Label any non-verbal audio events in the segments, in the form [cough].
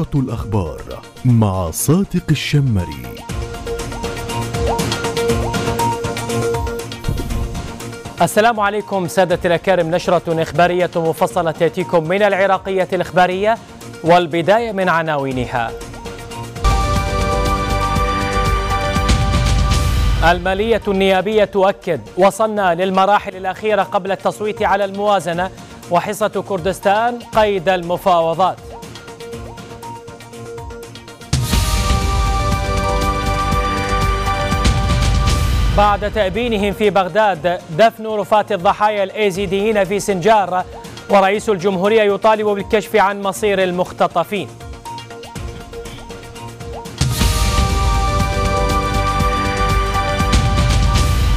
نشرة الأخبار مع صادق الشمري السلام عليكم سادة الأكارم نشرة إخبارية مفصلة تأتيكم من العراقية الإخبارية والبداية من عناوينها المالية النيابية تؤكد وصلنا للمراحل الأخيرة قبل التصويت على الموازنة وحصة كردستان قيد المفاوضات بعد تأبينهم في بغداد دفن رفات الضحايا الأيزيديين في سنجار ورئيس الجمهورية يطالب بالكشف عن مصير المختطفين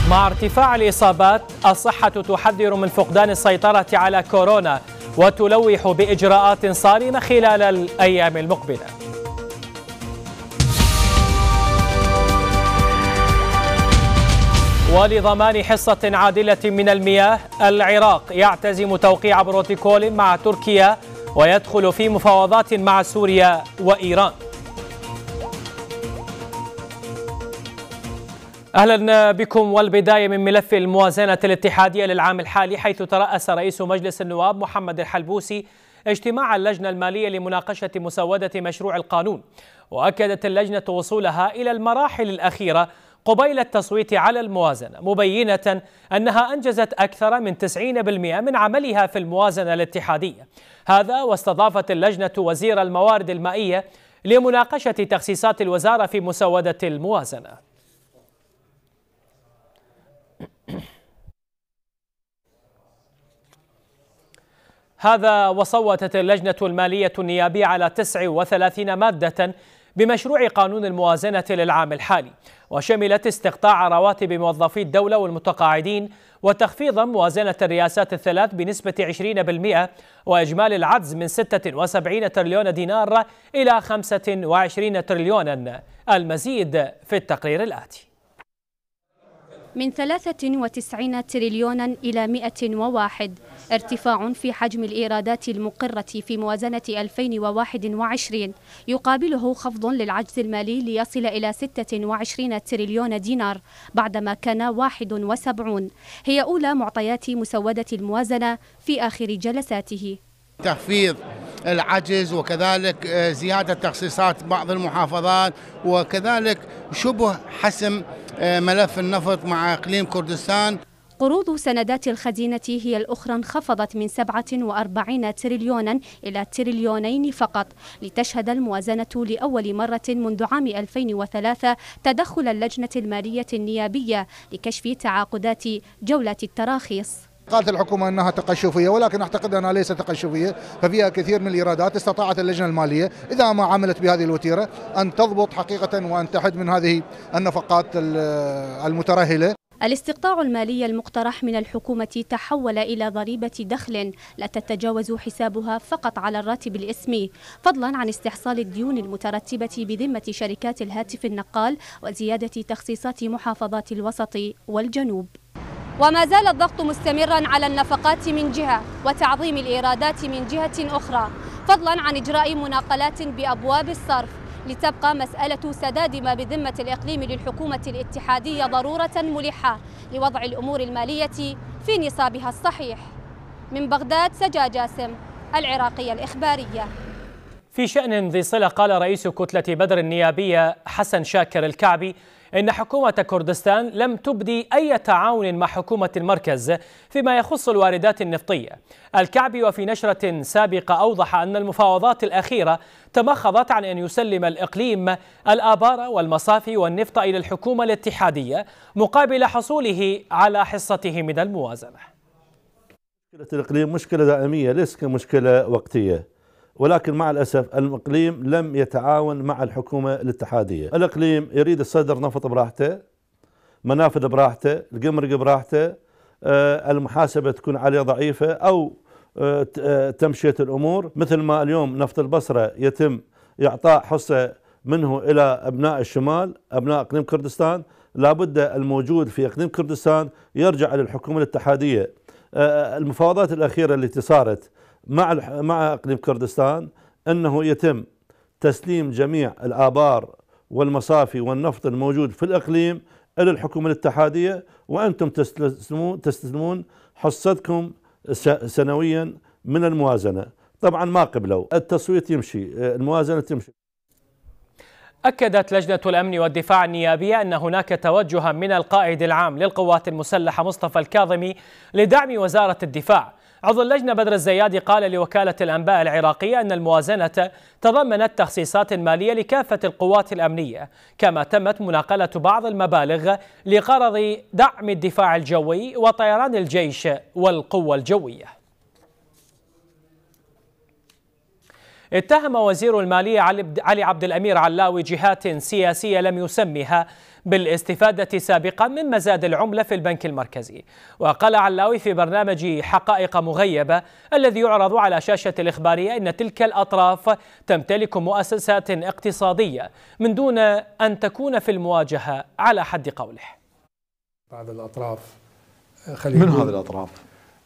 مع ارتفاع الإصابات الصحة تحذر من فقدان السيطرة على كورونا وتلوح بإجراءات صارمة خلال الأيام المقبلة ولضمان حصة عادلة من المياه العراق يعتزم توقيع بروتوكول مع تركيا ويدخل في مفاوضات مع سوريا وإيران أهلا بكم والبداية من ملف الموازنة الاتحادية للعام الحالي حيث ترأس رئيس مجلس النواب محمد الحلبوسي اجتماع اللجنة المالية لمناقشة مسودة مشروع القانون وأكدت اللجنة وصولها إلى المراحل الأخيرة قبيل التصويت على الموازنة مبينة أنها أنجزت أكثر من 90% من عملها في الموازنة الاتحادية هذا واستضافت اللجنة وزير الموارد المائية لمناقشة تخصيصات الوزارة في مسودة الموازنة هذا وصوتت اللجنة المالية النيابية على 39 مادة بمشروع قانون الموازنة للعام الحالي وشملت استقطاع رواتب موظفي الدولة والمتقاعدين وتخفيض موازنة الرياسات الثلاث بنسبة 20% وإجمالي العجز من 76 تريليون دينار إلى 25 تريليونا المزيد في التقرير الآتي من 93 تريليونا إلى 101 ارتفاع في حجم الإيرادات المقرة في موازنة 2021 يقابله خفض للعجز المالي ليصل إلى 26 تريليون دينار بعدما كان 71 هي أولى معطيات مسودة الموازنة في آخر جلساته تخفيض العجز وكذلك آه، زيادة تخصيصات بعض المحافظات وكذلك شبه حسم آه، ملف النفط مع إقليم كردستان قروض سندات الخزينة هي الأخرى انخفضت من 47 تريليونا إلى تريليونين فقط لتشهد الموازنة لأول مرة منذ عام 2003 تدخل اللجنة المالية النيابية لكشف تعاقدات جولة التراخيص قالت الحكومة أنها تقشفية ولكن أعتقد أنها ليست تقشفية ففيها كثير من الإيرادات استطاعت اللجنة المالية إذا ما عملت بهذه الوتيرة أن تضبط حقيقة وأن تحد من هذه النفقات المترهلة الاستقطاع المالي المقترح من الحكومة تحول إلى ضريبة دخل لا تتجاوز حسابها فقط على الراتب الإسمي فضلا عن استحصال الديون المترتبة بذمة شركات الهاتف النقال وزيادة تخصيصات محافظات الوسط والجنوب وما زال الضغط مستمرا على النفقات من جهة وتعظيم الإيرادات من جهة أخرى فضلا عن إجراء مناقلات بأبواب الصرف لتبقى مسألة سداد ما بذمة الإقليم للحكومة الاتحادية ضرورة ملحة لوضع الأمور المالية في نصابها الصحيح من بغداد سجا جاسم العراقية الإخبارية في شأن ذي صلة قال رئيس كتلة بدر النيابية حسن شاكر الكعبي إن حكومة كردستان لم تبدي أي تعاون مع حكومة المركز فيما يخص الواردات النفطية الكعبي وفي نشرة سابقة أوضح أن المفاوضات الأخيرة تمخضت عن أن يسلم الإقليم الآبار والمصافي والنفط إلى الحكومة الاتحادية مقابل حصوله على حصته من الموازنة مشكلة الإقليم مشكلة دائمية ليس كمشكلة وقتية ولكن مع الأسف الإقليم لم يتعاون مع الحكومة الاتحادية الإقليم يريد الصدر نفط براحته منافذ براحته القمرق براحته آه، المحاسبة تكون عليه ضعيفة أو آه، آه، تمشية الأمور مثل ما اليوم نفط البصرة يتم إعطاء حصة منه إلى أبناء الشمال أبناء إقليم كردستان لابد الموجود في إقليم كردستان يرجع للحكومة الاتحادية المفاوضات الأخيرة التي صارت مع مع اقليم كردستان انه يتم تسليم جميع الابار والمصافي والنفط الموجود في الاقليم الى الحكومه الاتحاديه وانتم تستلمون تستلمون حصتكم سنويا من الموازنه، طبعا ما قبلوا، التصويت يمشي، الموازنه تمشي. أكدت لجنة الأمن والدفاع النيابية أن هناك توجها من القائد العام للقوات المسلحة مصطفى الكاظمي لدعم وزارة الدفاع عضو اللجنة بدر الزيادي قال لوكالة الأنباء العراقية أن الموازنة تضمنت تخصيصات مالية لكافة القوات الأمنية كما تمت مناقلة بعض المبالغ لغرض دعم الدفاع الجوي وطيران الجيش والقوة الجوية اتهم وزير المالية علي عبد الأمير علاوي جهات سياسية لم يسمها بالاستفادة سابقا من مزاد العملة في البنك المركزي وقال علاوي في برنامج حقائق مغيبة الذي يعرض على شاشة الإخبارية أن تلك الأطراف تمتلك مؤسسات اقتصادية من دون أن تكون في المواجهة على حد قوله بعض الأطراف من هذه الأطراف؟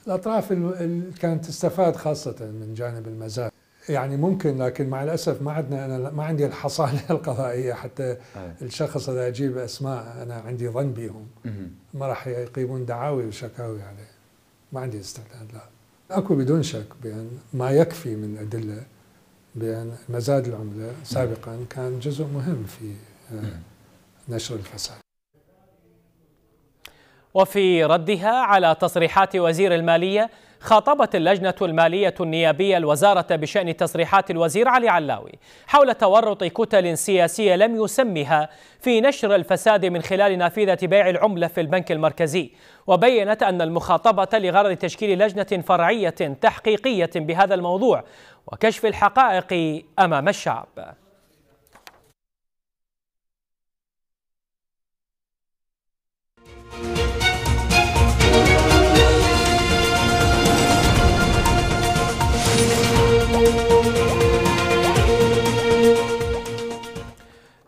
الأطراف اللي كانت تستفاد خاصة من جانب المزاد يعني ممكن لكن مع الاسف ما عندنا انا ما عندي الحصانه [laughs] القضائيه حتى الشخص هذا اجيب اسماء انا عندي ظن بهم ما راح يقيمون دعاوي وشكاوي عليه ما عندي استعداد لا اكو بدون شك بان ما يكفي من ادله بان مزاد العمله سابقا كان جزء مهم في آه، نشر الفساد وفي ردها على تصريحات وزير الماليه خاطبت اللجنة المالية النيابية الوزارة بشأن تصريحات الوزير علي علاوي حول تورط كتل سياسية لم يسمها في نشر الفساد من خلال نافذة بيع العملة في البنك المركزي وبينت أن المخاطبة لغرض تشكيل لجنة فرعية تحقيقية بهذا الموضوع وكشف الحقائق أمام الشعب right back.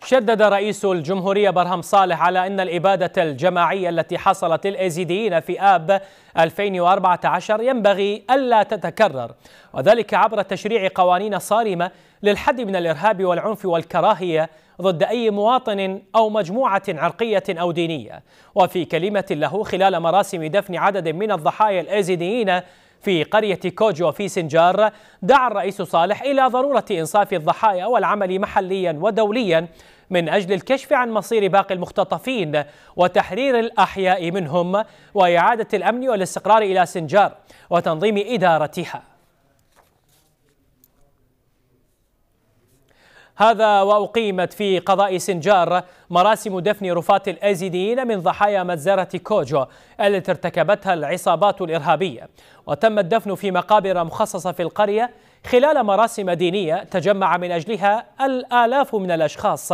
شدد رئيس الجمهورية برهم صالح على أن الإبادة الجماعية التي حصلت للأيزيديين في آب 2014 ينبغي ألا تتكرر وذلك عبر تشريع قوانين صارمة للحد من الإرهاب والعنف والكراهية ضد أي مواطن أو مجموعة عرقية أو دينية وفي كلمة له خلال مراسم دفن عدد من الضحايا الأيزيديين في قرية كوجو في سنجار دعا الرئيس صالح إلى ضرورة إنصاف الضحايا والعمل محليا ودوليا من أجل الكشف عن مصير باقي المختطفين وتحرير الأحياء منهم وإعادة الأمن والاستقرار إلى سنجار وتنظيم إدارتها هذا وأقيمت في قضاء سنجار مراسم دفن رفاة الأزيديين من ضحايا مجزرة كوجو التي ارتكبتها العصابات الإرهابية وتم الدفن في مقابر مخصصة في القرية خلال مراسم دينية تجمع من أجلها الآلاف من الأشخاص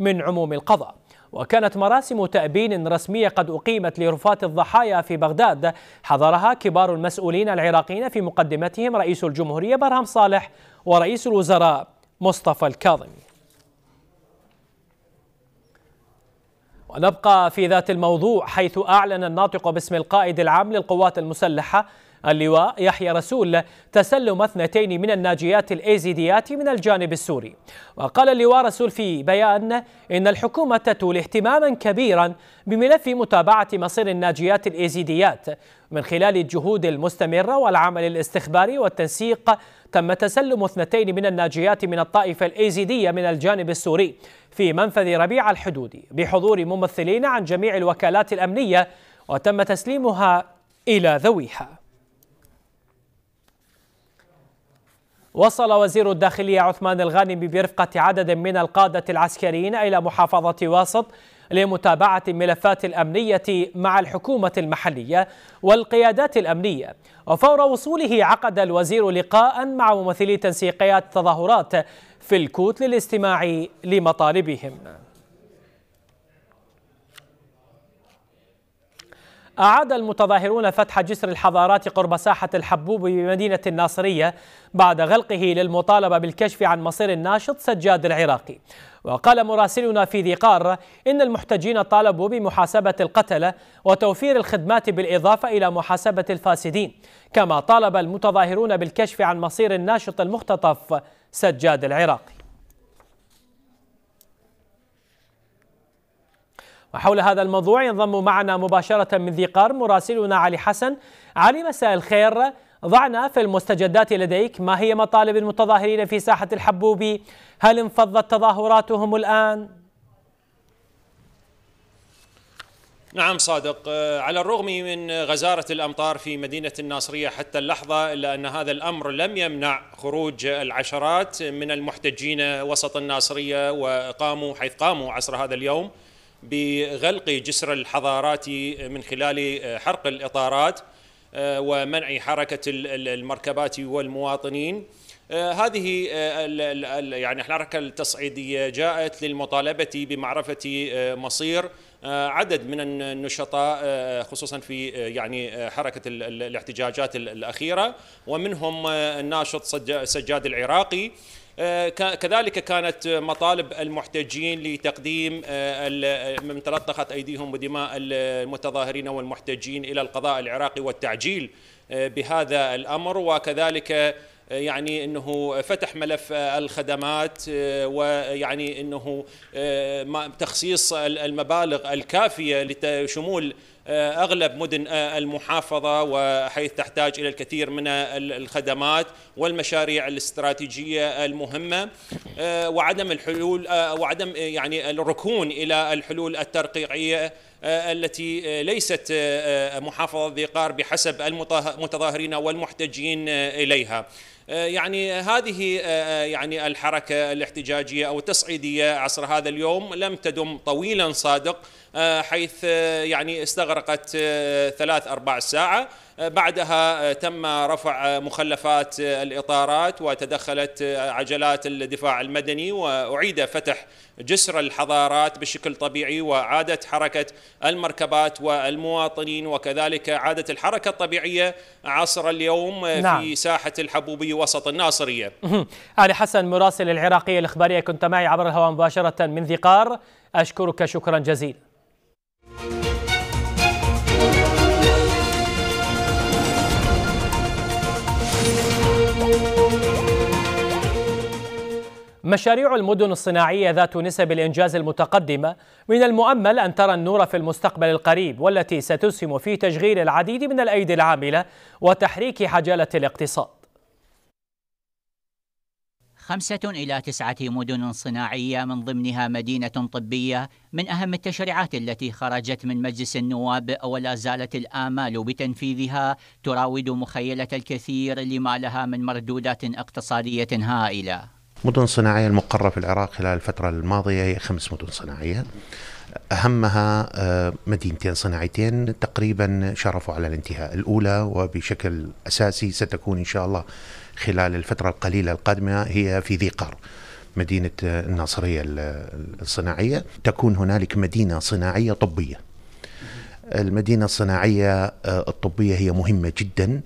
من عموم القضاء وكانت مراسم تأبين رسمية قد أقيمت لرفاة الضحايا في بغداد حضرها كبار المسؤولين العراقيين في مقدمتهم رئيس الجمهورية برهم صالح ورئيس الوزراء مصطفى الكاظمي ونبقى في ذات الموضوع حيث أعلن الناطق باسم القائد العام للقوات المسلحة اللواء يحيى رسول تسلم اثنتين من الناجيات الايزيديات من الجانب السوري وقال اللواء رسول في بيان إن الحكومة تولي اهتماما كبيرا بملف متابعة مصير الناجيات الايزيديات من خلال الجهود المستمرة والعمل الاستخباري والتنسيق تم تسلم اثنتين من الناجيات من الطائفة الإيزيدية من الجانب السوري في منفذ ربيع الحدودي بحضور ممثلين عن جميع الوكالات الأمنية وتم تسليمها إلى ذويها وصل وزير الداخلية عثمان الغانم برفقة عدد من القادة العسكريين إلى محافظة واسط لمتابعة الملفات الأمنية مع الحكومة المحلية والقيادات الأمنية وفور وصوله عقد الوزير لقاء مع ممثلي تنسيقيات التظاهرات في الكوت للاستماع لمطالبهم أعاد المتظاهرون فتح جسر الحضارات قرب ساحة الحبوب بمدينة الناصرية بعد غلقه للمطالبة بالكشف عن مصير الناشط سجاد العراقي وقال مراسلنا في ذي قار إن المحتجين طالبوا بمحاسبة القتلة وتوفير الخدمات بالإضافة إلى محاسبة الفاسدين كما طالب المتظاهرون بالكشف عن مصير الناشط المختطف سجاد العراقي وحول هذا الموضوع ينضم معنا مباشرة من ذي قار مراسلنا علي حسن علي مساء الخير ضعنا في المستجدات لديك ما هي مطالب المتظاهرين في ساحة الحبوبي هل انفضت تظاهراتهم الآن؟ نعم صادق على الرغم من غزارة الأمطار في مدينة الناصرية حتى اللحظة إلا أن هذا الأمر لم يمنع خروج العشرات من المحتجين وسط الناصرية وقاموا حيث قاموا عصر هذا اليوم بغلق جسر الحضارات من خلال آه، حرق الإطارات آه، ومنع حركة المركبات والمواطنين آه، هذه يعني الحركة التصعيدية جاءت للمطالبة بمعرفة مصير عدد من النشطاء خصوصا في يعني حركة الاحتجاجات الأخيرة ومنهم الناشط سجاد العراقي آه، كذلك كانت مطالب المحتجين لتقديم آه، من تلطخت أيديهم ودماء المتظاهرين والمحتجين إلى القضاء العراقي والتعجيل آه، بهذا الأمر وكذلك آه، يعني انه فتح ملف آه، الخدمات آه، ويعني انه تخصيص المبالغ الكافيه لشمول اغلب مدن المحافظه وحيث تحتاج الى الكثير من الخدمات والمشاريع الاستراتيجيه المهمه وعدم الحلول وعدم يعني الركون الى الحلول الترقيعيه التي ليست محافظه ذي قار بحسب المتظاهرين والمحتجين اليها. آه، يعني هذه آه، آه، يعني الحركه الاحتجاجيه او التصعيديه عصر هذا اليوم لم تدم طويلا صادق آه، حيث آه، يعني استغرقت آه، ثلاث أربع ساعة بعدها تم رفع مخلفات الإطارات وتدخلت عجلات الدفاع المدني وأعيد فتح جسر الحضارات بشكل طبيعي وعادت حركة المركبات والمواطنين وكذلك عادت الحركة الطبيعية عصر اليوم نعم. في ساحة الحبوبي وسط الناصرية علي حسن مراسل العراقية الإخبارية كنت معي عبر الهواء مباشرة من ذقار أشكرك شكرا جزيلا مشاريع المدن الصناعية ذات نسب الإنجاز المتقدمة من المؤمل أن ترى النور في المستقبل القريب والتي ستسهم في تشغيل العديد من الأيدي العاملة وتحريك حجالة الاقتصاد خمسة إلى تسعة مدن صناعية من ضمنها مدينة طبية من أهم التشريعات التي خرجت من مجلس النواب ولا زالت الآمال بتنفيذها تراود مخيلة الكثير لما لها من مردودات اقتصادية هائلة مدن صناعية المقرة في العراق خلال الفترة الماضية هي خمس مدن صناعية أهمها آه، مدينتين صناعيتين تقريبا شرفوا على الانتهاء الأولى وبشكل أساسي ستكون إن شاء الله خلال الفترة القليلة القادمة هي في ذي قار مدينة آه، الناصرية الصناعية تكون هنالك مدينة صناعية طبية المدينة الصناعية آه، الطبية هي مهمة جدا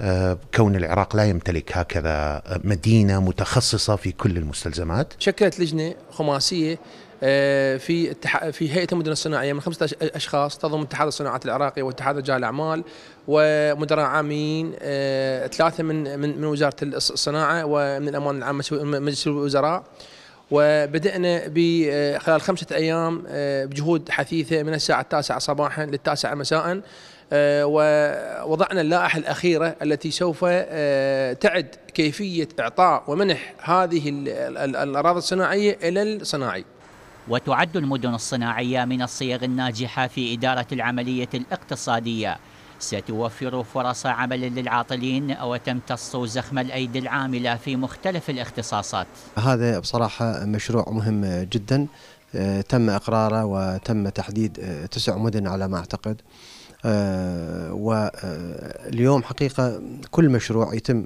آه، كون العراق لا يمتلك هكذا مدينة متخصصة في كل المستلزمات شكلت لجنة خماسية آه، في في هيئه المدن الصناعيه من خمسه اشخاص تضم اتحاد الصناعات العراقي واتحاد رجال الاعمال ومدراء عامين آه، ثلاثه من من وزاره الصناعه ومن الامانه العامه مجلس الوزراء وبدأنا آه، خلال خمسة أيام بجهود حثيثة من الساعة التاسعة صباحا للتاسعة مساء ووضعنا اللائحة الأخيرة التي سوف تعد كيفية إعطاء ومنح هذه الأراضي الصناعية إلى الصناعي وتعد المدن الصناعية من الصيغ الناجحة في إدارة العملية الاقتصادية ستوفر فرص عمل للعاطلين وتمتص زخم الأيدي العاملة في مختلف الاختصاصات هذا بصراحة مشروع مهم جدا آه، تم إقراره وتم تحديد آه، تسع مدن على ما أعتقد آه، واليوم حقيقة كل مشروع يتم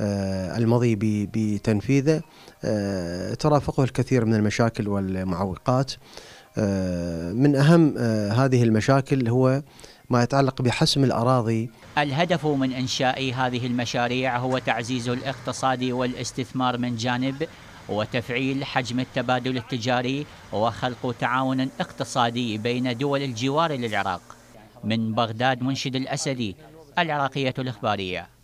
آه، المضي بتنفيذه آه، ترافقه الكثير من المشاكل والمعوقات آه، من أهم هذه المشاكل هو ما يتعلق بحسم الأراضي الهدف من إنشاء هذه المشاريع هو تعزيز الاقتصاد والاستثمار من جانب وتفعيل حجم التبادل التجاري وخلق تعاون اقتصادي بين دول الجوار للعراق من بغداد منشد الأسدي العراقية الإخبارية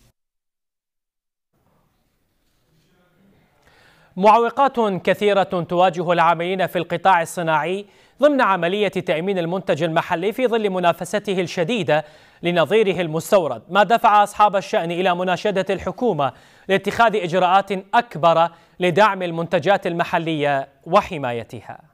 معوقات كثيرة تواجه العاملين في القطاع الصناعي ضمن عملية تأمين المنتج المحلي في ظل منافسته الشديدة لنظيره المستورد ما دفع أصحاب الشأن إلى مناشدة الحكومة لاتخاذ إجراءات أكبر لدعم المنتجات المحلية وحمايتها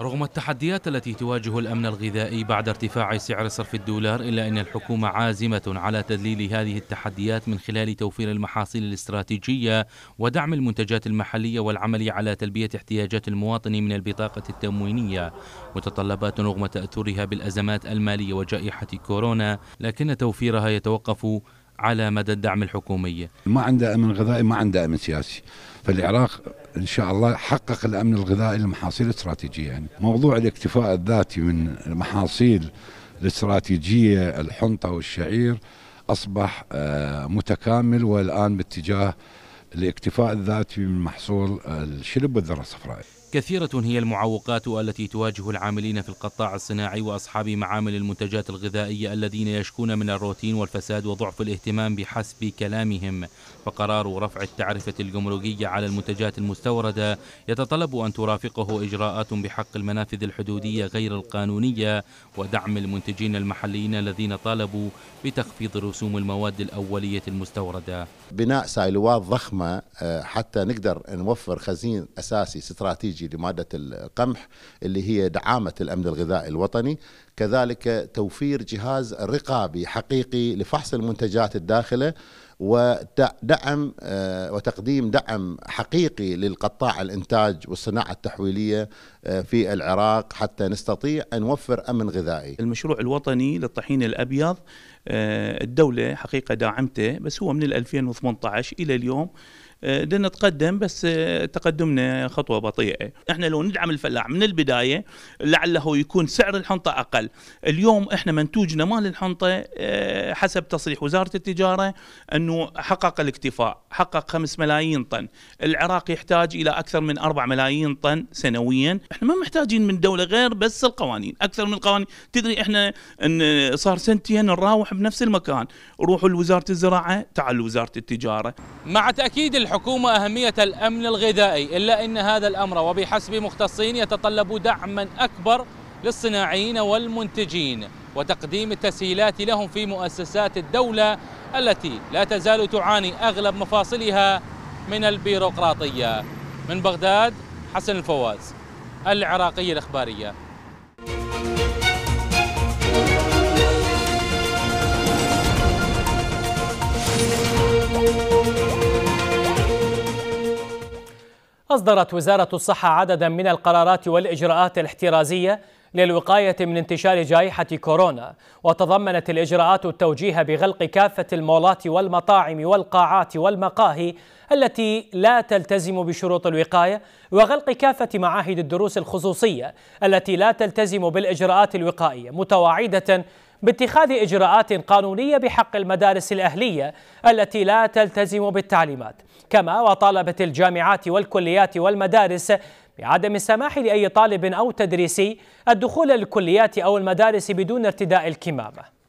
رغم التحديات التي تواجه الأمن الغذائي بعد ارتفاع سعر صرف الدولار إلا أن الحكومة عازمة على تذليل هذه التحديات من خلال توفير المحاصيل الاستراتيجية ودعم المنتجات المحلية والعمل على تلبية احتياجات المواطن من البطاقة التموينية متطلبات رغم تأثرها بالأزمات المالية وجائحة كورونا لكن توفيرها يتوقف على مدى الدعم الحكومي ما عنده أمن غذائي ما عنده أمن سياسي فالعراق ان شاء الله حقق الامن الغذائي للمحاصيل الاستراتيجيه يعني موضوع الاكتفاء الذاتي من المحاصيل الاستراتيجيه الحنطه والشعير اصبح آه، متكامل والان باتجاه الاكتفاء الذاتي من محصول الشلب والذره الصفراء كثيرة هي المعوقات التي تواجه العاملين في القطاع الصناعي وأصحاب معامل المنتجات الغذائية الذين يشكون من الروتين والفساد وضعف الاهتمام بحسب كلامهم فقرار رفع التعرفة الجمركية على المنتجات المستوردة يتطلب أن ترافقه إجراءات بحق المنافذ الحدودية غير القانونية ودعم المنتجين المحليين الذين طالبوا بتخفيض رسوم المواد الأولية المستوردة بناء سايلوات ضخمة آه، حتى نقدر نوفر خزين أساسي استراتيجي الخارجي لمادة القمح اللي هي دعامة الأمن الغذائي الوطني كذلك توفير جهاز رقابي حقيقي لفحص المنتجات الداخلة ودعم آه، وتقديم دعم حقيقي للقطاع الانتاج والصناعه التحويليه آه، في العراق حتى نستطيع ان نوفر امن غذائي. المشروع الوطني للطحين الابيض آه، الدوله حقيقه داعمته بس هو من 2018 الى اليوم لنتقدم آه، بس آه، تقدمنا خطوه بطيئه احنا لو ندعم الفلاح من البدايه لعله يكون سعر الحنطه اقل اليوم احنا منتوجنا مال الحنطه آه، حسب تصريح وزاره التجاره انه حقق الاكتفاء حقق 5 ملايين طن العراق يحتاج الى اكثر من 4 ملايين طن سنويا احنا ما محتاجين من دوله غير بس القوانين اكثر من القوانين تدري احنا إن صار سنتين نراوح بنفس المكان روحوا لوزاره الزراعه تعالوا وزاره التجاره مع تاكيد الح... الحكومة أهمية الأمن الغذائي إلا أن هذا الأمر وبحسب مختصين يتطلب دعما أكبر للصناعيين والمنتجين وتقديم التسهيلات لهم في مؤسسات الدولة التي لا تزال تعاني أغلب مفاصلها من البيروقراطية من بغداد حسن الفواز العراقية الإخبارية أصدرت وزارة الصحة عددا من القرارات والإجراءات الاحترازية للوقاية من انتشار جائحة كورونا وتضمنت الإجراءات التوجيه بغلق كافة المولات والمطاعم والقاعات والمقاهي التي لا تلتزم بشروط الوقاية وغلق كافة معاهد الدروس الخصوصية التي لا تلتزم بالإجراءات الوقائية متواعدة باتخاذ إجراءات قانونية بحق المدارس الأهلية التي لا تلتزم بالتعليمات كما وطالبت الجامعات والكليات والمدارس بعدم السماح لأي طالب أو تدريسي الدخول للكليات أو المدارس بدون ارتداء الكمامة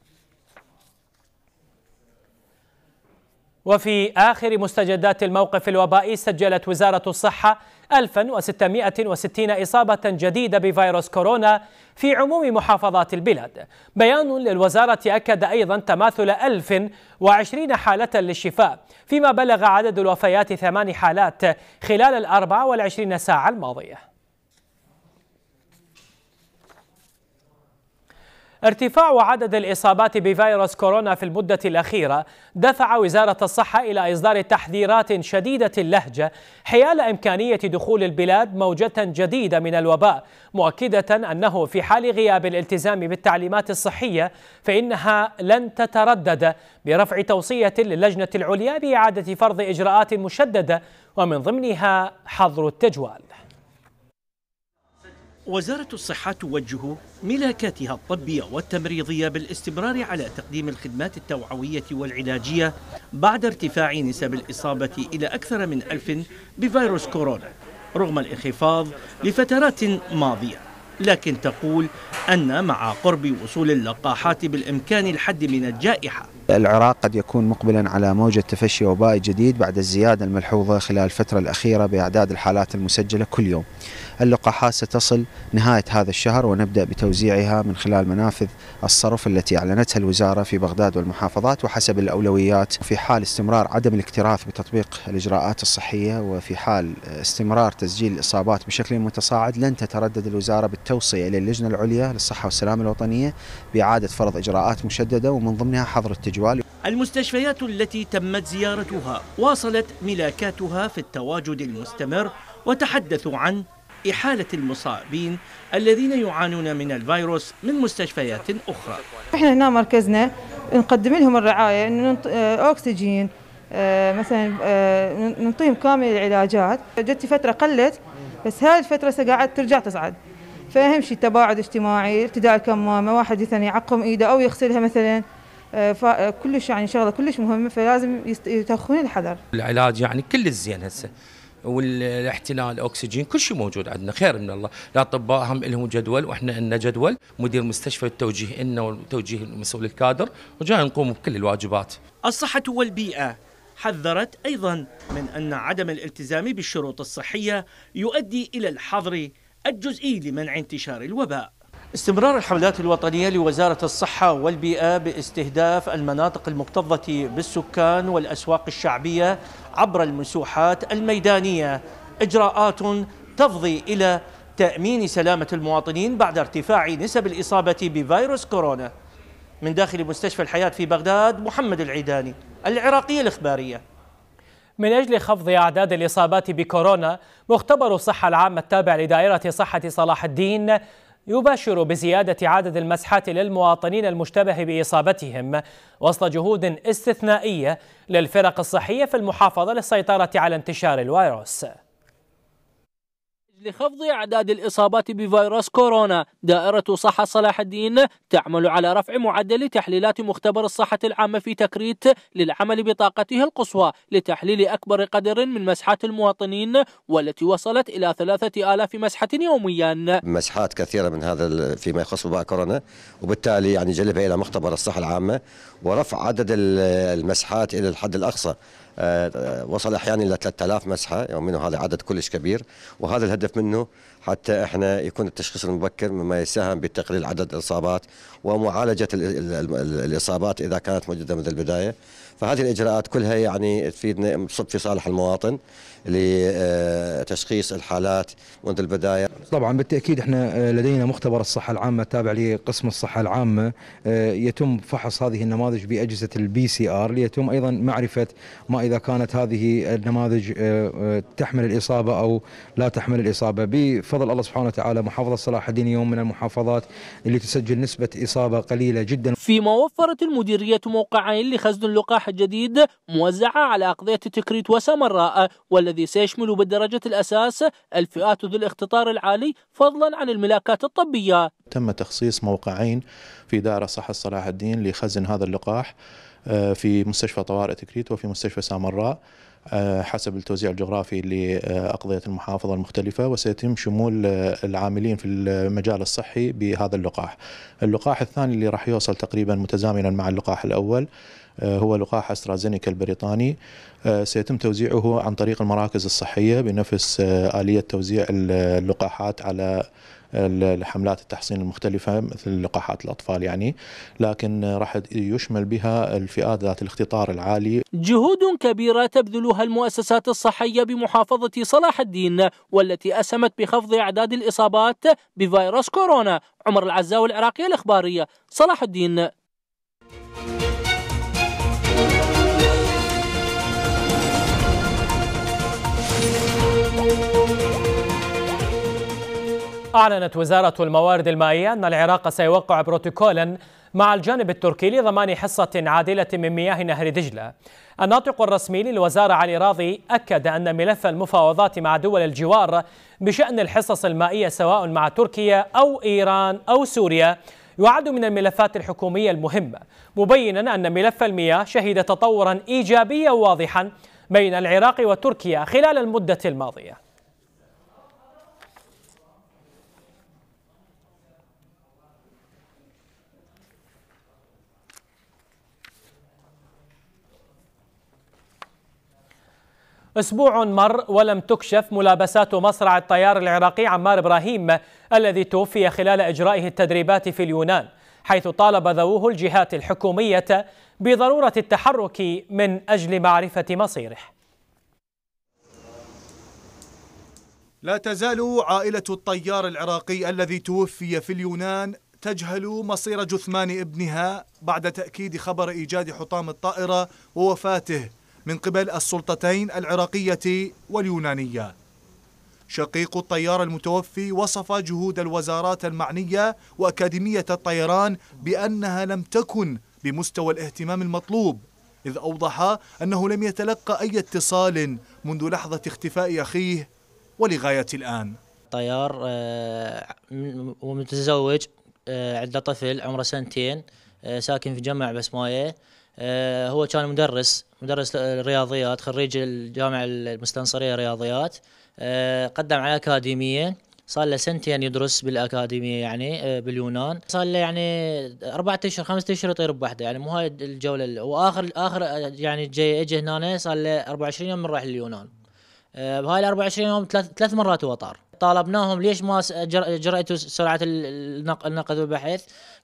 وفي آخر مستجدات الموقف الوبائي سجلت وزارة الصحة 1660 إصابة جديدة بفيروس كورونا في عموم محافظات البلاد بيان للوزارة أكد أيضا تماثل 1020 حالة للشفاء فيما بلغ عدد الوفيات ثمان حالات خلال ال 24 ساعة الماضية ارتفاع عدد الإصابات بفيروس كورونا في المدة الأخيرة دفع وزارة الصحة إلى إصدار تحذيرات شديدة اللهجة حيال إمكانية دخول البلاد موجة جديدة من الوباء مؤكدة أنه في حال غياب الالتزام بالتعليمات الصحية فإنها لن تتردد برفع توصية للجنة العليا بإعادة فرض إجراءات مشددة ومن ضمنها حظر التجوال وزارة الصحة توجه ملاكاتها الطبية والتمريضية بالاستمرار على تقديم الخدمات التوعوية والعلاجية بعد ارتفاع نسب الإصابة إلى أكثر من ألف بفيروس كورونا رغم الانخفاض لفترات ماضية لكن تقول أن مع قرب وصول اللقاحات بالإمكان الحد من الجائحة العراق قد يكون مقبلا على موجة تفشي وبائي جديد بعد الزيادة الملحوظة خلال الفترة الأخيرة بأعداد الحالات المسجلة كل يوم اللقاحات ستصل نهاية هذا الشهر ونبدأ بتوزيعها من خلال منافذ الصرف التي أعلنتها الوزارة في بغداد والمحافظات وحسب الأولويات في حال استمرار عدم الاكتراث بتطبيق الإجراءات الصحية وفي حال استمرار تسجيل الإصابات بشكل متصاعد لن تتردد الوزارة بالتوصية إلى اللجنة العليا للصحة والسلامة الوطنية بإعادة فرض إجراءات مشددة ومن ضمنها حظر التجول الفستيوال المستشفيات التي تمت زيارتها واصلت ملاكاتها في التواجد المستمر وتحدثوا عن إحالة المصابين الذين يعانون من الفيروس من مستشفيات أخرى إحنا هنا مركزنا نقدم لهم الرعاية أنه آه، أكسجين آه، مثلا آه، نعطيهم كامل العلاجات جت فترة قلت بس هاي الفترة قاعد ترجع تصعد فأهم شيء تباعد اجتماعي ارتداء الكمامة واحد مثلا يعقم إيده أو يغسلها مثلا آه، فكلش آه، يعني شغله كلش مهمه فلازم يتخذون الحذر. العلاج يعني كل الزين هسه والاحتلال الاكسجين كل شيء موجود عندنا خير من الله الاطباء هم لهم جدول واحنا لنا جدول مدير مستشفى التوجيه لنا وتوجيه المسؤول الكادر وجاي نقوم بكل الواجبات الصحه والبيئه حذرت ايضا من ان عدم الالتزام بالشروط الصحيه يؤدي الى الحظر الجزئي لمنع انتشار الوباء استمرار الحملات الوطنية لوزارة الصحة والبيئة باستهداف المناطق المكتظة بالسكان والأسواق الشعبية عبر المسوحات الميدانية إجراءات تفضي إلى تأمين سلامة المواطنين بعد ارتفاع نسب الإصابة بفيروس كورونا من داخل مستشفى الحياة في بغداد محمد العيداني العراقية الإخبارية من أجل خفض أعداد الإصابات بكورونا مختبر الصحة العامة التابع لدائرة صحة صلاح الدين يباشر بزيادة عدد المسحات للمواطنين المشتبه بإصابتهم وسط جهود استثنائية للفرق الصحية في المحافظة للسيطرة على انتشار الفيروس لخفض أعداد الإصابات بفيروس كورونا دائرة صحة صلاح الدين تعمل على رفع معدل تحليلات مختبر الصحة العامة في تكريت للعمل بطاقته القصوى لتحليل أكبر قدر من مسحات المواطنين والتي وصلت إلى ثلاثة آلاف مسحة يوميا مسحات كثيرة من هذا فيما يخص وباء كورونا وبالتالي يعني جلبها إلى مختبر الصحة العامة ورفع عدد المسحات إلى الحد الأقصى آه، وصل احيانا الى 3000 مسحه يومين يعني منه هذا عدد كلش كبير وهذا الهدف منه حتى احنا يكون التشخيص المبكر مما يساهم بتقليل عدد الاصابات ومعالجه الاصابات اذا كانت موجوده من البدايه فهذه الاجراءات كلها يعني تفيدنا تصب في صالح المواطن لتشخيص الحالات منذ البداية طبعا بالتأكيد احنا آه، لدينا مختبر الصحة العامة التابع لقسم الصحة العامة آه، يتم فحص هذه النماذج بأجهزة البي سي ار ليتم أيضا معرفة ما إذا كانت هذه النماذج آه، تحمل الإصابة أو لا تحمل الإصابة بفضل الله سبحانه وتعالى محافظة صلاح الدين يوم من المحافظات اللي تسجل نسبة إصابة قليلة جدا فيما وفرت المديرية موقعين لخزن اللقاح الجديد موزعة على أقضية تكريت وسمراء والذي الذي سيشمل بدرجة الأساس الفئات ذو الاختطار العالي فضلا عن الملاكات الطبية تم تخصيص موقعين في دائرة صحة صلاح الدين لخزن هذا اللقاح آه، في مستشفى طوارئ تكريت وفي مستشفى سامراء آه، حسب التوزيع الجغرافي لأقضية المحافظة المختلفة وسيتم شمول آه، العاملين في المجال الصحي بهذا اللقاح اللقاح الثاني اللي راح يوصل تقريبا متزامنا مع اللقاح الأول آه، هو لقاح أسترازينيكا البريطاني آه، سيتم توزيعه عن طريق المراكز الصحية بنفس آه، آلية توزيع اللقاحات على الحملات التحصين المختلفة مثل لقاحات الأطفال يعني لكن راح يشمل بها الفئات ذات الاختطار العالي جهود كبيرة تبذلها المؤسسات الصحية بمحافظة صلاح الدين والتي أسهمت بخفض أعداد الإصابات بفيروس كورونا عمر العزاوي العراقي الإخبارية صلاح الدين أعلنت وزارة الموارد المائية أن العراق سيوقع بروتوكولا مع الجانب التركي لضمان حصة عادلة من مياه نهر دجلة الناطق الرسمي للوزارة علي راضي أكد أن ملف المفاوضات مع دول الجوار بشأن الحصص المائية سواء مع تركيا أو إيران أو سوريا يعد من الملفات الحكومية المهمة مبينا أن ملف المياه شهد تطورا إيجابيا واضحا بين العراق وتركيا خلال المدة الماضية أسبوع مر ولم تكشف ملابسات مصرع الطيار العراقي عمار إبراهيم الذي توفي خلال إجرائه التدريبات في اليونان حيث طالب ذووه الجهات الحكومية بضرورة التحرك من أجل معرفة مصيره لا تزال عائلة الطيار العراقي الذي توفي في اليونان تجهل مصير جثمان ابنها بعد تأكيد خبر إيجاد حطام الطائرة ووفاته من قبل السلطتين العراقية واليونانية شقيق الطيار المتوفي وصف جهود الوزارات المعنية وأكاديمية الطيران بأنها لم تكن بمستوى الاهتمام المطلوب إذ أوضح أنه لم يتلقى أي اتصال منذ لحظة اختفاء أخيه ولغاية الآن طيار آه، ومتزوج آه، عنده طفل عمره سنتين آه، ساكن في جمع بسمايه آه، هو كان مدرس مدرس رياضيات خريج الجامعة المستنصرية رياضيات آه، قدم على أكاديمية صار له سنتين يدرس بالاكاديميه يعني آه، باليونان صار له يعني اربعة اشهر خمسة اشهر يطير بوحده يعني مو هاي الجوله اللي. واخر اخر يعني جاي اجى هنا صار له 24 يوم من راح لليونان بهاي ال 24 يوم ثلاث مرات هو طار طالبناهم ليش ما جرأتوا سرعه النقد والبحث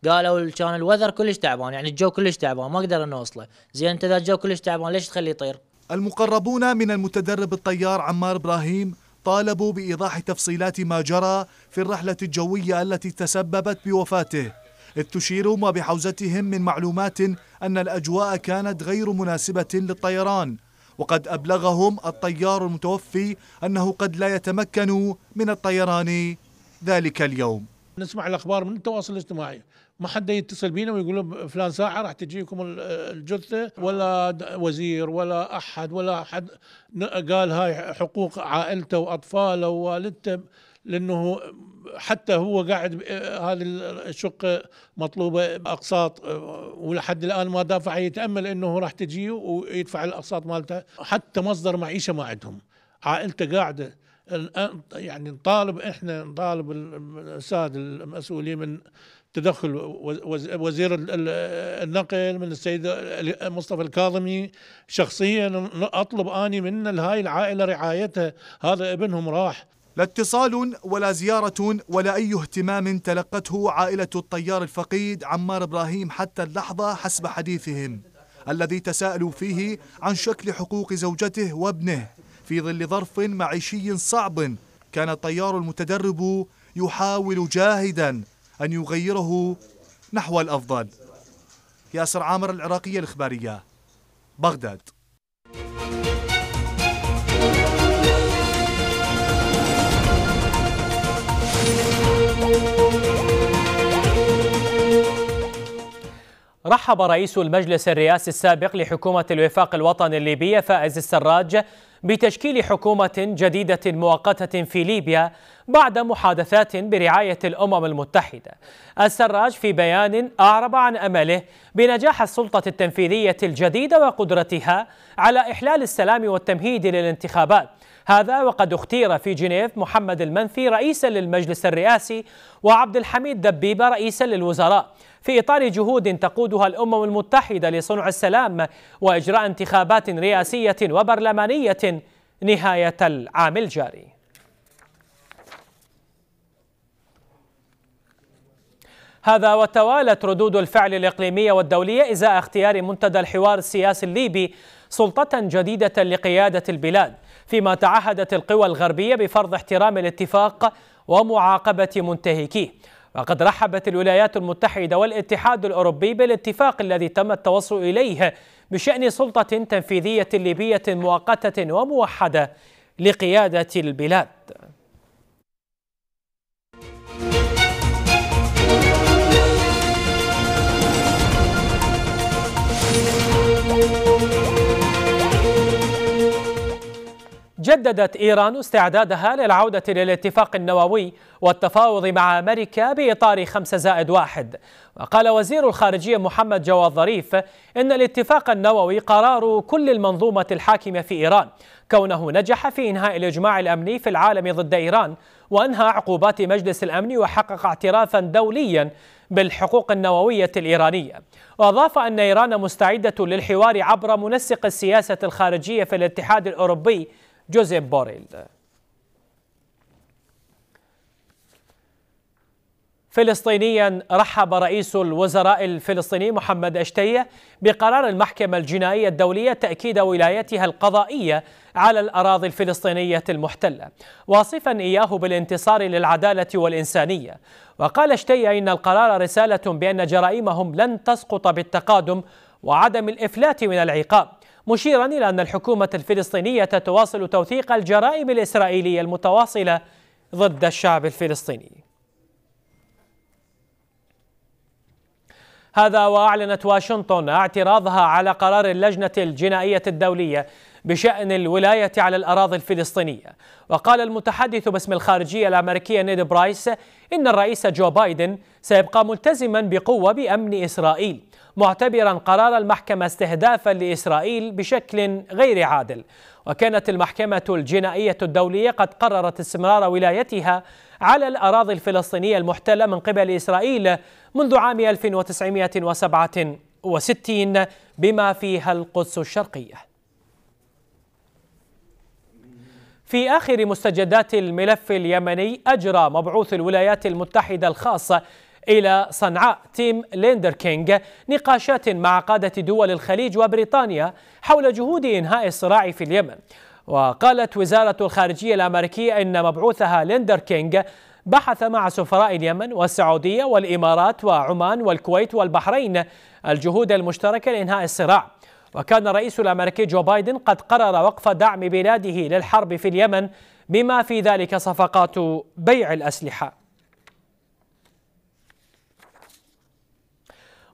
قالوا كان الوذر كلش تعبان يعني الجو كلش تعبان ما قدر نوصله زين انت اذا الجو كلش تعبان ليش تخليه يطير المقربون من المتدرب الطيار عمار ابراهيم طالبوا بايضاح تفصيلات ما جرى في الرحله الجويه التي تسببت بوفاته إذ تشير ما بحوزتهم من معلومات أن الأجواء كانت غير مناسبة للطيران وقد أبلغهم الطيار المتوفي أنه قد لا يتمكن من الطيران ذلك اليوم نسمع الأخبار من التواصل الاجتماعي ما حد يتصل بينا ويقول فلان ساعة راح تجيكم الجثة ولا وزير ولا أحد ولا أحد قال هاي حقوق عائلته وأطفاله ووالدته لانه حتى هو قاعد هذه الشقه مطلوبه باقساط آه، ولحد الان ما دافع يتامل انه راح تجي ويدفع الاقساط مالته حتى مصدر معيشه ما عندهم عائلته قاعده يعني نطالب احنا نطالب الساده المسؤولين من تدخل وزير النقل من السيد مصطفى الكاظمي شخصيا اطلب اني من هاي العائله رعايتها هذا ابنهم راح لا اتصال ولا زيارة ولا أي اهتمام تلقته عائلة الطيار الفقيد عمار إبراهيم حتى اللحظة حسب حديثهم الذي تساءلوا فيه عن شكل حقوق زوجته وابنه في ظل ظرف معيشي صعب كان الطيار المتدرب يحاول جاهدا أن يغيره نحو الأفضل ياسر عامر العراقية الإخبارية بغداد رحب رئيس المجلس الرئاسي السابق لحكومة الوفاق الوطني الليبية فائز السراج بتشكيل حكومة جديدة مؤقتة في ليبيا بعد محادثات برعاية الأمم المتحدة السراج في بيان أعرب عن أمله بنجاح السلطة التنفيذية الجديدة وقدرتها على إحلال السلام والتمهيد للانتخابات هذا وقد اختير في جنيف محمد المنفي رئيسا للمجلس الرئاسي وعبد الحميد دبيبة رئيسا للوزراء في إطار جهود تقودها الأمم المتحدة لصنع السلام وإجراء انتخابات رئاسية وبرلمانية نهاية العام الجاري هذا وتوالت ردود الفعل الإقليمية والدولية إزاء اختيار منتدى الحوار السياسي الليبي سلطة جديدة لقيادة البلاد فيما تعهدت القوى الغربية بفرض احترام الاتفاق ومعاقبة منتهكيه وقد رحبت الولايات المتحدة والاتحاد الأوروبي بالاتفاق الذي تم التوصل إليه بشأن سلطة تنفيذية ليبية مؤقتة وموحدة لقيادة البلاد جددت إيران استعدادها للعودة للاتفاق النووي والتفاوض مع أمريكا بإطار خمسة زائد واحد وقال وزير الخارجية محمد جواد ظريف إن الاتفاق النووي قرار كل المنظومة الحاكمة في إيران كونه نجح في إنهاء الإجماع الأمني في العالم ضد إيران وأنهى عقوبات مجلس الأمن وحقق اعترافا دوليا بالحقوق النووية الإيرانية وأضاف أن إيران مستعدة للحوار عبر منسق السياسة الخارجية في الاتحاد الأوروبي جوزيف بوريل فلسطينيا رحب رئيس الوزراء الفلسطيني محمد أشتية بقرار المحكمة الجنائية الدولية تأكيد ولايتها القضائية على الأراضي الفلسطينية المحتلة واصفا إياه بالانتصار للعدالة والإنسانية وقال أشتية إن القرار رسالة بأن جرائمهم لن تسقط بالتقادم وعدم الإفلات من العقاب مشيرا إلى أن الحكومة الفلسطينية تواصل توثيق الجرائم الإسرائيلية المتواصلة ضد الشعب الفلسطيني هذا وأعلنت واشنطن اعتراضها على قرار اللجنة الجنائية الدولية بشأن الولاية على الأراضي الفلسطينية وقال المتحدث باسم الخارجية الأمريكية نيد برايس إن الرئيس جو بايدن سيبقى ملتزما بقوة بأمن إسرائيل معتبرا قرار المحكمة استهدافا لإسرائيل بشكل غير عادل وكانت المحكمة الجنائية الدولية قد قررت استمرار ولايتها على الأراضي الفلسطينية المحتلة من قبل إسرائيل منذ عام 1967 بما فيها القدس الشرقية في آخر مستجدات الملف اليمني أجرى مبعوث الولايات المتحدة الخاصة إلى صنعاء تيم ليندر كينغ نقاشات مع قادة دول الخليج وبريطانيا حول جهود إنهاء الصراع في اليمن وقالت وزارة الخارجية الأمريكية إن مبعوثها ليندر كينغ بحث مع سفراء اليمن والسعودية والإمارات وعمان والكويت والبحرين الجهود المشتركة لإنهاء الصراع وكان الرئيس الأمريكي جو بايدن قد قرر وقف دعم بلاده للحرب في اليمن بما في ذلك صفقات بيع الأسلحة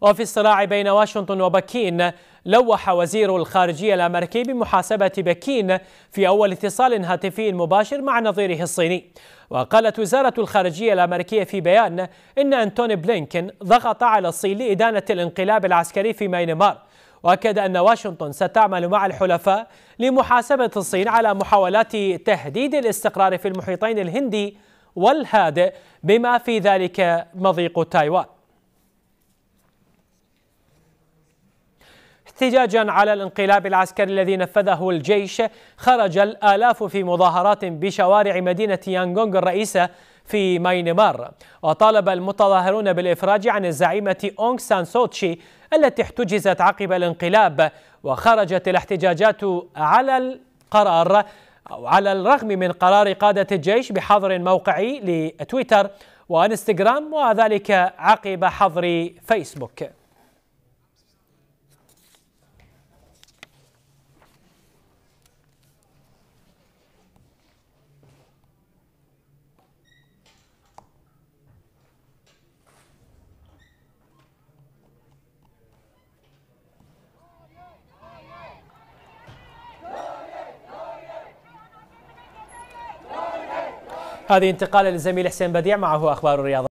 وفي الصراع بين واشنطن وبكين لوح وزير الخارجية الأمريكي بمحاسبة بكين في أول اتصال هاتفي مباشر مع نظيره الصيني وقالت وزارة الخارجية الأمريكية في بيان إن أنتوني بلينكين ضغط على الصين لإدانة الانقلاب العسكري في ميانمار واكد ان واشنطن ستعمل مع الحلفاء لمحاسبه الصين على محاولات تهديد الاستقرار في المحيطين الهندي والهادئ بما في ذلك مضيق تايوان احتجاجا على الانقلاب العسكري الذي نفذه الجيش خرج الآلاف في مظاهرات بشوارع مدينة يانغونغ الرئيسة في ماينمار وطالب المتظاهرون بالإفراج عن الزعيمة أونغ سان سوتشي التي احتجزت عقب الانقلاب وخرجت الاحتجاجات على القرار أو على الرغم من قرار قادة الجيش بحظر موقعي لتويتر وانستغرام وذلك عقب حظر فيسبوك هذه انتقال للزميل حسين بديع معه أخبار الرياضة